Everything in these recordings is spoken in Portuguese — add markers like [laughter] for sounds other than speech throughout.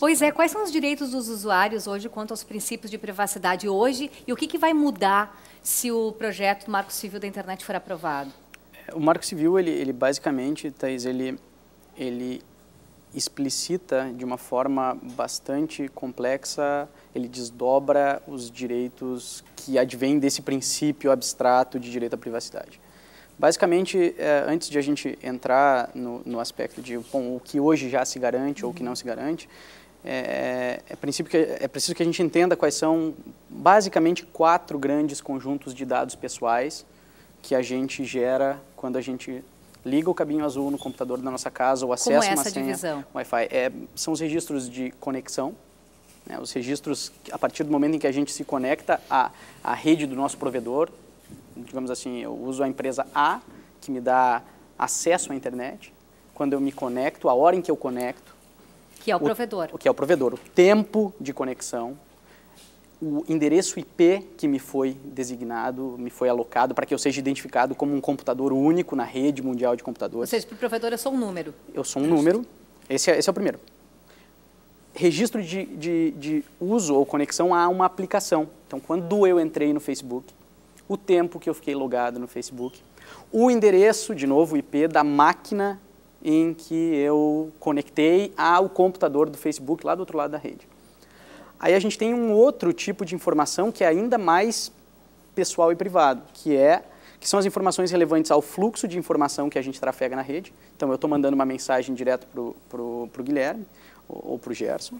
Pois é, quais são os direitos dos usuários hoje quanto aos princípios de privacidade hoje e o que, que vai mudar se o projeto Marco Civil da Internet for aprovado? É, o Marco Civil, ele, ele basicamente, Thais, ele, ele explicita de uma forma bastante complexa, ele desdobra os direitos que advêm desse princípio abstrato de direito à privacidade. Basicamente, é, antes de a gente entrar no, no aspecto de bom, o que hoje já se garante uhum. ou o que não se garante, é, é, princípio que, é preciso que a gente entenda quais são basicamente quatro grandes conjuntos de dados pessoais que a gente gera quando a gente liga o cabinho azul no computador da nossa casa ou acessa Como é uma senha divisão? Wi-Fi. É, são os registros de conexão, né, os registros a partir do momento em que a gente se conecta à, à rede do nosso provedor. Digamos assim, eu uso a empresa A, que me dá acesso à internet. Quando eu me conecto, a hora em que eu conecto, que é o, o provedor. O que é o provedor, o tempo de conexão, o endereço IP que me foi designado, me foi alocado para que eu seja identificado como um computador único na rede mundial de computadores. Ou seja, para o provedor eu sou um número. Eu sou um Justo. número, esse é, esse é o primeiro. Registro de, de, de uso ou conexão a uma aplicação. Então, quando eu entrei no Facebook, o tempo que eu fiquei logado no Facebook, o endereço, de novo, o IP da máquina em que eu conectei ao computador do Facebook lá do outro lado da rede. Aí a gente tem um outro tipo de informação que é ainda mais pessoal e privado, que é que são as informações relevantes ao fluxo de informação que a gente trafega na rede. Então, eu estou mandando uma mensagem direto para o Guilherme ou, ou para o Gerson.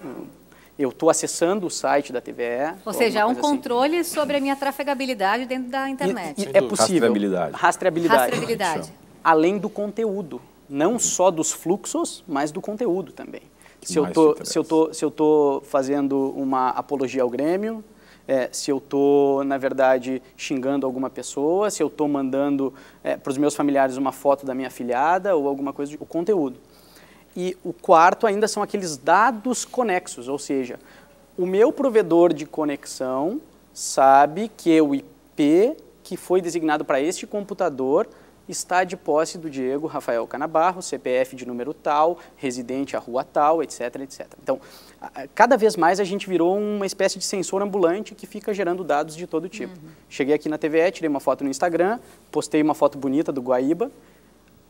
Eu estou acessando o site da TVE. Ou seja, há um assim. controle assim. sobre a minha trafegabilidade dentro da internet. E, e, é possível. Rastreabilidade. Rastreabilidade. Rastreabilidade. Além do conteúdo não só dos fluxos, mas do conteúdo também. Se eu, tô, se eu, tô, se, eu tô, fazendo uma apologia ao Grêmio, é, se eu tô, na verdade, xingando alguma pessoa, se eu tô mandando é, para os meus familiares uma foto da minha filhada ou alguma coisa, o conteúdo. E o quarto ainda são aqueles dados conexos, ou seja, o meu provedor de conexão sabe que é o IP que foi designado para este computador está de posse do Diego Rafael Canabarro, CPF de número tal, residente à rua tal, etc, etc. Então, cada vez mais a gente virou uma espécie de sensor ambulante que fica gerando dados de todo tipo. Uhum. Cheguei aqui na TVE, tirei uma foto no Instagram, postei uma foto bonita do Guaíba,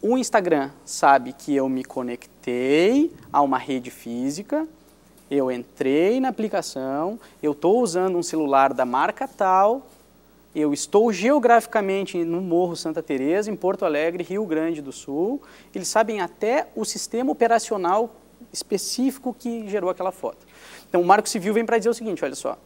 o Instagram sabe que eu me conectei a uma rede física, eu entrei na aplicação, eu estou usando um celular da marca tal, eu estou geograficamente no Morro Santa Teresa, em Porto Alegre, Rio Grande do Sul. Eles sabem até o sistema operacional específico que gerou aquela foto. Então, o Marco Civil vem para dizer o seguinte, olha só.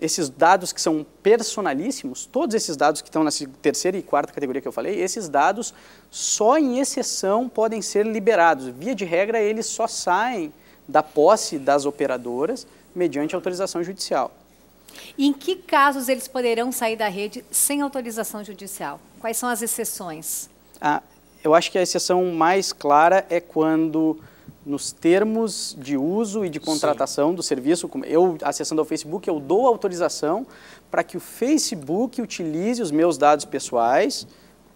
Esses dados que são personalíssimos, todos esses dados que estão na terceira e quarta categoria que eu falei, esses dados só em exceção podem ser liberados. Via de regra, eles só saem da posse das operadoras mediante autorização judicial. E em que casos eles poderão sair da rede sem autorização judicial? Quais são as exceções? Ah, eu acho que a exceção mais clara é quando nos termos de uso e de contratação Sim. do serviço, eu acessando ao Facebook, eu dou autorização para que o Facebook utilize os meus dados pessoais,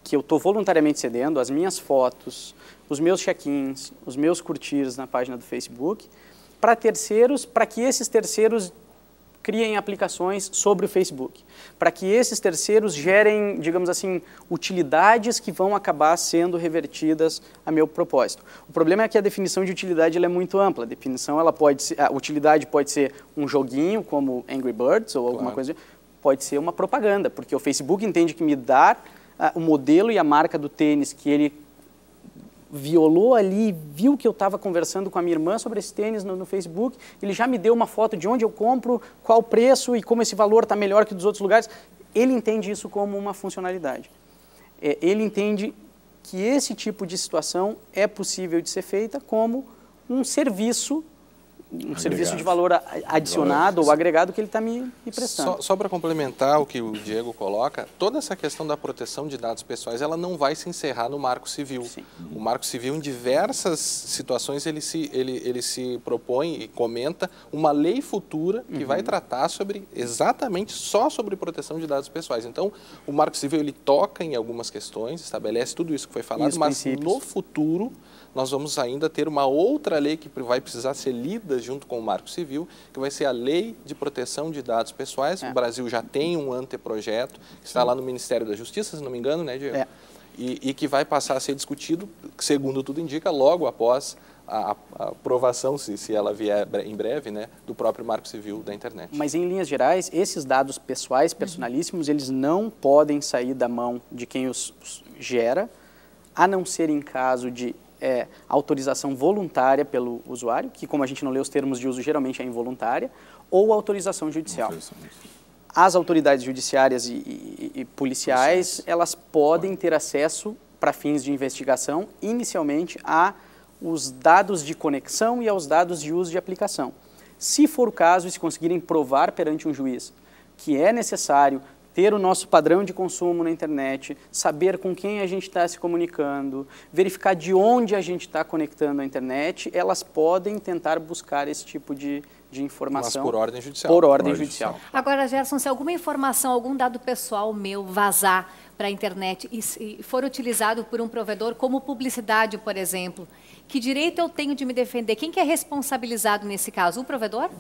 que eu estou voluntariamente cedendo, as minhas fotos, os meus check-ins, os meus curtirs na página do Facebook, para terceiros, para que esses terceiros criem aplicações sobre o Facebook, para que esses terceiros gerem, digamos assim, utilidades que vão acabar sendo revertidas a meu propósito. O problema é que a definição de utilidade é muito ampla. A definição ela pode ser, a utilidade pode ser um joguinho como Angry Birds ou alguma claro. coisa, pode ser uma propaganda, porque o Facebook entende que me dar ah, o modelo e a marca do tênis que ele violou ali, viu que eu estava conversando com a minha irmã sobre esse tênis no, no, Facebook, ele já me deu uma foto de onde eu compro, qual o preço e como esse valor está melhor que dos outros lugares. Ele entende isso como uma funcionalidade. É, ele entende que esse tipo de situação é possível de ser feita como um serviço um serviço de valor adicionado ou agregado que ele está me, me, prestando. Só, só para complementar o que o Diego coloca, toda essa questão da proteção de dados pessoais, ela não vai se encerrar no marco civil. Sim. O marco civil, em diversas situações, ele se, ele, ele se propõe e comenta uma lei futura que uhum. vai tratar sobre, exatamente só sobre proteção de dados pessoais. Então, o marco civil, ele toca em algumas questões, estabelece tudo isso que foi falado, mas princípios. no futuro nós vamos ainda ter uma outra lei que vai precisar ser lida junto com o Marco Civil, que vai ser a Lei de Proteção de Dados Pessoais. É. O Brasil já tem um anteprojeto, que está lá no Ministério da Justiça, se não me engano, né, Diego? É. E, e, que vai passar a ser discutido, segundo tudo indica, logo após a, a aprovação, se, se ela vier em breve, né, do próprio Marco Civil da internet. Mas, em linhas gerais, esses dados pessoais, personalíssimos, uhum. eles não podem sair da mão de quem os gera, a não ser em caso de é, autorização voluntária pelo usuário, que como a gente não lê os termos de uso, geralmente é involuntária, ou autorização judicial. As autoridades judiciárias e, e, e policiais, elas podem ter acesso para fins de investigação, inicialmente, a os dados de conexão e aos dados de uso de aplicação. Se for o caso e se conseguirem provar perante um juiz que é necessário ter o nosso padrão de consumo na internet, saber com quem a gente está se comunicando, verificar de onde a gente está conectando à internet, elas podem tentar buscar esse tipo de, de informação. Mas por ordem judicial. Por ordem, por ordem judicial. judicial. Agora, Gerson, se alguma informação, algum dado pessoal meu vazar para a internet e, e for utilizado por um provedor como publicidade, por exemplo, que direito eu tenho de me defender? Quem que é responsabilizado nesse caso? O provedor?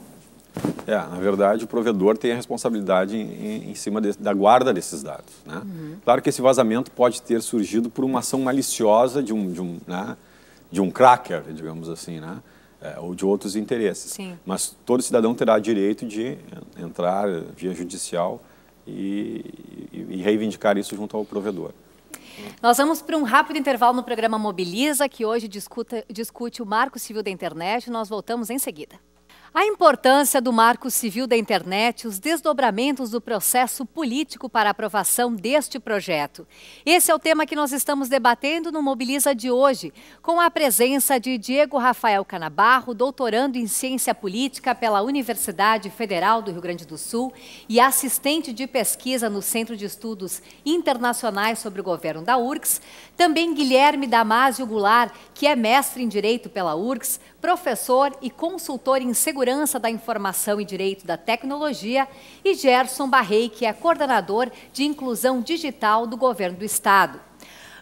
É, na verdade, o provedor tem a responsabilidade em, em cima de, da guarda desses dados. Né? Uhum. Claro que esse vazamento pode ter surgido por uma ação maliciosa de um, de um, né, de um cracker, digamos assim, né? É, ou de outros interesses. Sim. Mas todo cidadão terá direito de entrar via judicial e, e, e reivindicar isso junto ao provedor. Nós vamos para um rápido intervalo no programa Mobiliza, que hoje discuta, discute o Marco Civil da Internet. Nós voltamos em seguida. A importância do Marco Civil da Internet, os desdobramentos do processo político para aprovação deste projeto. Esse é o tema que nós estamos debatendo no Mobiliza de hoje, com a presença de Diego Rafael Canabarro, doutorando em Ciência Política pela Universidade Federal do Rio Grande do Sul e assistente de pesquisa no Centro de Estudos Internacionais sobre o Governo da URGS. Também Guilherme Damásio Goulart, que é mestre em Direito pela URGS, professor e consultor em segurança da informação e direito da tecnologia, e Gerson Barrei, que é coordenador de inclusão digital do governo do estado.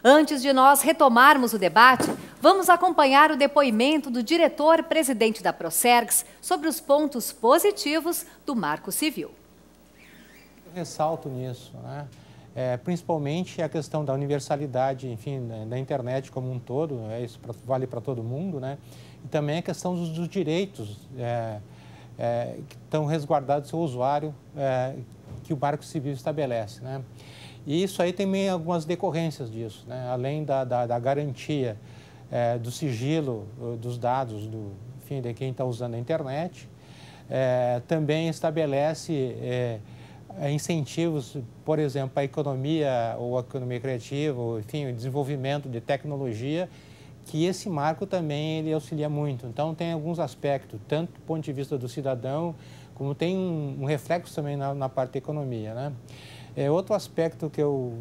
Antes de nós retomarmos o debate, vamos acompanhar o depoimento do diretor-presidente da Procergs sobre os pontos positivos do Marco Civil. Eu ressalto nisso, né? é, principalmente a questão da universalidade, enfim, né, da, internet como um todo, é, isso pra, vale para todo mundo, né? E também a questão dos, dos direitos é, é, que estão resguardados seu usuário é, que o marco civil estabelece, né? E isso aí tem algumas decorrências disso, né? Além da, da, da garantia é, do sigilo dos dados, do, enfim, de quem está usando a internet, é, também estabelece eh, incentivos, por exemplo, à economia ou à economia criativa, ou, enfim, o desenvolvimento de tecnologia, que esse marco também ele auxilia muito. Então, tem alguns aspectos, tanto do ponto de vista do cidadão, como tem um, um reflexo também na, na, parte da economia. Né? É, outro aspecto que eu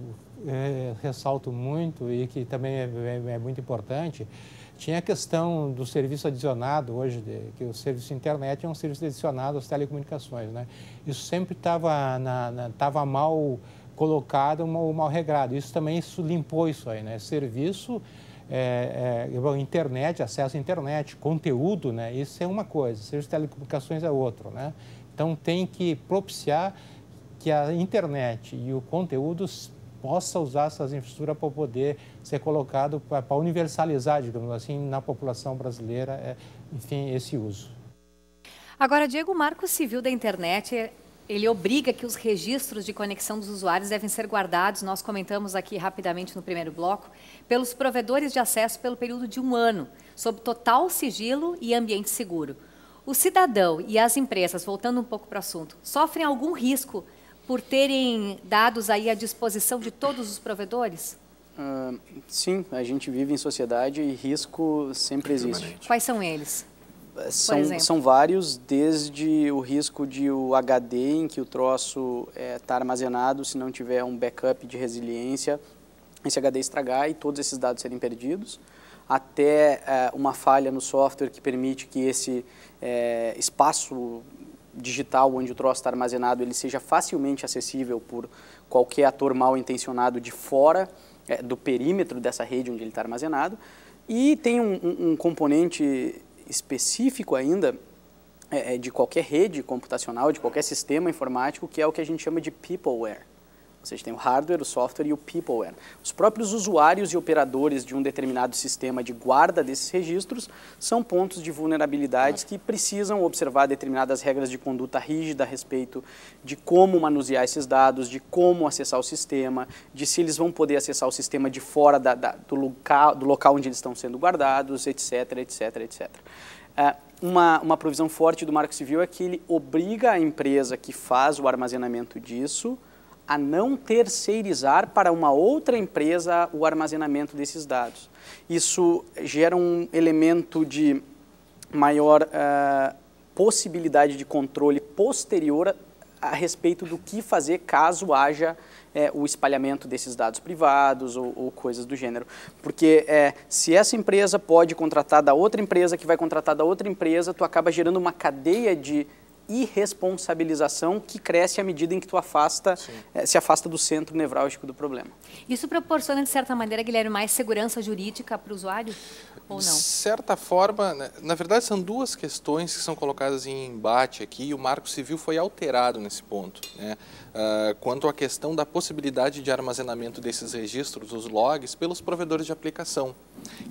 é, ressalto muito e que também é, é, é muito importante tinha a questão do serviço adicionado hoje, de, que o serviço internet é um serviço adicionado às telecomunicações. Né? Isso sempre estava na, na, mal colocado, ou mal regrado. Isso também isso limpou isso aí. Né? Serviço é, é, internet, acesso à internet, conteúdo, né? Isso é uma coisa, serviço de telecomunicações é outro, né? Então tem que propiciar que a internet e o conteúdo possa usar essas infraestruturas para poder ser colocado, para universalizar, digamos assim, na população brasileira, é, enfim, esse uso. Agora, Diego, o Marco Civil da Internet ele obriga que os registros de conexão dos usuários devem ser guardados, nós comentamos aqui rapidamente no primeiro bloco, pelos provedores de acesso pelo período de um ano, sob total sigilo e ambiente seguro. O cidadão e as empresas, voltando um pouco para o assunto, sofrem algum risco por terem dados aí à disposição de todos os provedores? Uh, sim, a gente vive em sociedade e risco sempre existe. Quais são eles? Eh, são, são vários, desde o risco de o HD, em que o troço está eh, é, armazenado, se não tiver um backup de resiliência, esse HD estragar e todos esses dados serem perdidos, até é, uma falha no software que permite que esse é, espaço digital onde o troço está armazenado ele seja facilmente acessível por qualquer ator mal intencionado de fora é, do perímetro dessa rede onde ele está armazenado. E tem um, um, componente específico ainda é, é, de qualquer rede computacional, de qualquer sistema informático, que é o que a gente chama de peopleware. Ou seja, tem o hardware, o software e o peopleware. Os próprios usuários e operadores de um determinado sistema de guarda desses registros são pontos de vulnerabilidades que precisam observar determinadas regras de conduta rígida a respeito de como manusear esses dados, de como acessar o sistema, de se eles vão poder acessar o sistema de fora da, da, do, local, do local onde eles estão sendo guardados, etc, etc, etc. Uh, uma, uma provisão forte do Marco Civil é que ele obriga a empresa que faz o armazenamento disso a não terceirizar para uma outra empresa o armazenamento desses dados. Isso gera um elemento de maior uh, possibilidade de controle posterior a respeito do que fazer caso haja é, o espalhamento desses dados privados ou, ou coisas do gênero. Porque é, se essa empresa pode contratar da outra empresa, que vai contratar da outra empresa, tu acaba gerando uma cadeia de irresponsabilização que cresce à medida em que tu afasta, eh, se afasta do centro nevrálgico do problema. Isso proporciona, de certa maneira, Guilherme, mais segurança jurídica para o usuário ou não? De certa forma, né, na verdade, são duas questões que são colocadas em embate aqui e o Marco Civil foi alterado nesse ponto. Né? Uh, quanto à questão da possibilidade de armazenamento desses registros, os logs, pelos provedores de aplicação.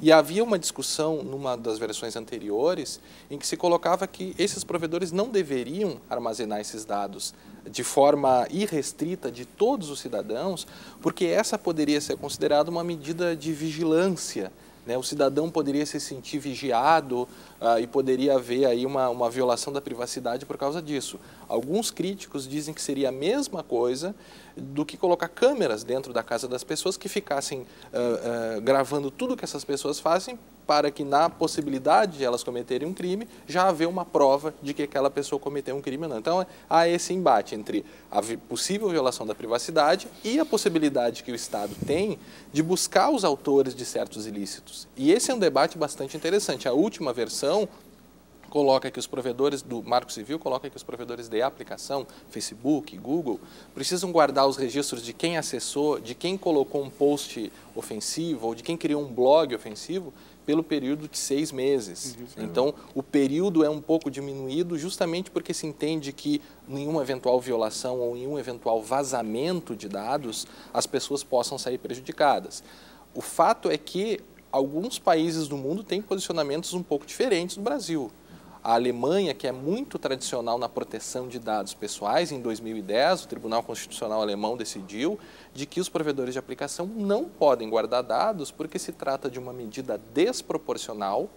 E havia uma discussão numa das versões anteriores em que se colocava que esses provedores não deveriam armazenar esses dados de forma irrestrita de todos os cidadãos, porque essa poderia ser considerada uma medida de vigilância né? O cidadão poderia se sentir vigiado uh, e poderia haver aí uma, uma violação da privacidade por causa disso. Alguns críticos dizem que seria a mesma coisa do que colocar câmeras dentro da casa das pessoas que ficassem uh, uh, gravando tudo que essas pessoas fazem para que na possibilidade de elas cometerem um crime, já haver uma prova de que aquela pessoa cometeu um crime ou não. Então, há esse embate entre a possível violação da privacidade e a possibilidade que o Estado tem de buscar os autores de certos ilícitos. E esse é um debate bastante interessante. A última versão coloca que os provedores do Marco Civil coloca que os provedores de aplicação, Facebook, Google, precisam guardar os registros de quem acessou, de quem colocou um post ofensivo ou de quem criou um blog ofensivo, pelo período de seis meses. Uhum. Então, o período é um pouco diminuído justamente porque se entende que nenhuma eventual violação ou nenhum eventual vazamento de dados, as pessoas possam sair prejudicadas. O fato é que alguns países do mundo têm posicionamentos um pouco diferentes do Brasil. A Alemanha, que é muito tradicional na proteção de dados pessoais, em 2010, o Tribunal Constitucional Alemão decidiu de que os provedores de aplicação não podem guardar dados porque se trata de uma medida desproporcional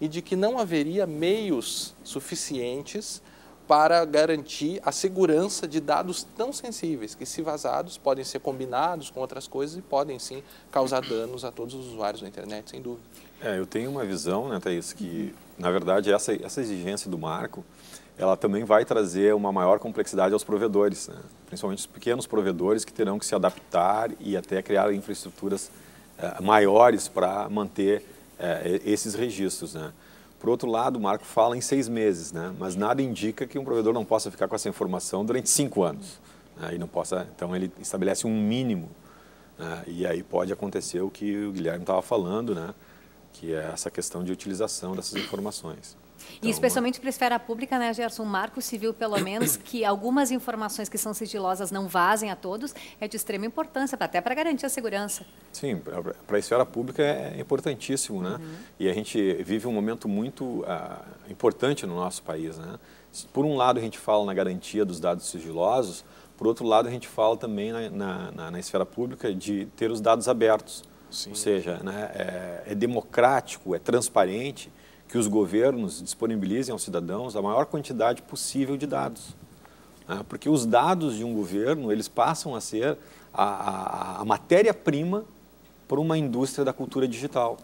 e de que não haveria meios suficientes para garantir a segurança de dados tão sensíveis, que se vazados podem ser combinados com outras coisas e podem sim causar danos a todos os usuários da internet, sem dúvida. É, eu tenho uma visão, né, Thaís, que na verdade essa, essa exigência do marco, ela também vai trazer uma maior complexidade aos provedores, né? principalmente os pequenos provedores que terão que se adaptar e até criar infraestruturas eh, maiores para manter eh, esses registros, né? Por outro lado, o Marco fala em seis meses, né? mas nada indica que um provedor não possa ficar com essa informação durante cinco anos. Né? E não possa, então ele estabelece um mínimo. Né? E aí pode acontecer o que o Guilherme estava falando, né? que é essa questão de utilização dessas informações. Então, e especialmente para a esfera pública, né, Gerson? um marco civil, pelo [coughs] menos, que algumas informações que são sigilosas não vazem a todos, é de extrema importância, até para garantir a segurança. Sim, para a esfera pública é importantíssimo, né? Uhum. E a gente vive um momento muito uh, importante no nosso país, né? Por um lado, a gente fala na garantia dos dados sigilosos, por outro lado, a gente fala também na, na, na, na esfera pública de ter os dados abertos. Sim. Ou seja, né, é, é democrático, é transparente que os governos disponibilizem aos cidadãos a maior quantidade possível de dados. Né? Porque os dados de um governo, eles passam a ser a, a, a matéria-prima para uma indústria da cultura digital.